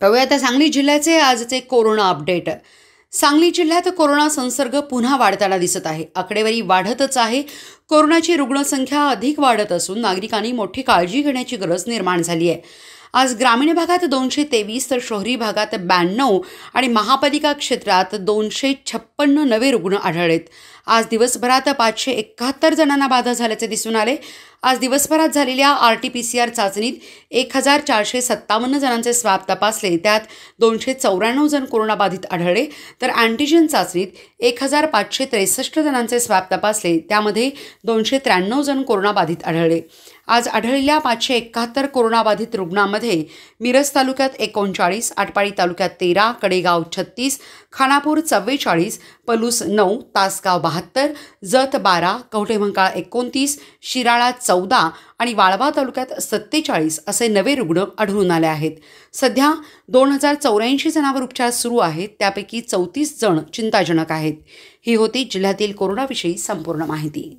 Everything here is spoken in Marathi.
पाहूया आता सांगली जिल्ह्याचे आजचे कोरोना अपडेट सांगली जिल्ह्यात कोरोना संसर्ग पुन्हा वाढताना दिसत आहे आकडेवारी वाढतच आहे कोरोनाची रुग्णसंख्या अधिक वाढत असून नागरिकांनी मोठी काळजी घेण्याची गरज निर्माण झाली आहे आज ग्रामीण भागात दोनशे तेवीस तर शहरी भागात ब्याण्णव आणि महापालिका क्षेत्रात दोनशे छप्पन्न नवे रुग्ण आढळलेत आज दिवसभरात पाचशे एकाहत्तर जणांना बाधा झाल्याचे दिसून आले आज दिवसभरात झालेल्या R T P C R चाचणीत एक हजार चारशे सत्तावन्न जणांचे स्वाब तपासले त्यात दोनशे चौऱ्याण्णव जण कोरोनाबाधित आढळले तर अँटीजेन चाचणीत एक हजार पाचशे त्रेसष्ट जणांचे स्वाब तपासले त्यामध्ये दोनशे त्र्याण्णव जण कोरोनाबाधित आढळले आज आढळलेल्या पाचशे एकाहत्तर कोरोनाबाधित रुग्णांमध्ये जिल्ह्यामध्ये मिरज तालुक्यात एकोणचाळीस आटपाडी तालुक्यात तेरा कडेगाव छत्तीस खानापूर चव्वेचाळीस पलूस नऊ तासगाव बहात्तर जत बारा कवठेमंकाळ एकोणतीस शिराळा चौदा आणि वाळवा तालुक्यात सत्तेचाळीस असे नवे रुग्ण आढळून आले आहेत सध्या दोन हजार चौऱ्याऐंशी जणांवर उपचार सुरू आहेत त्यापैकी चौतीस जण चिंताजनक आहेत ही होती जिल्ह्यातील कोरोनाविषयी संपूर्ण माहिती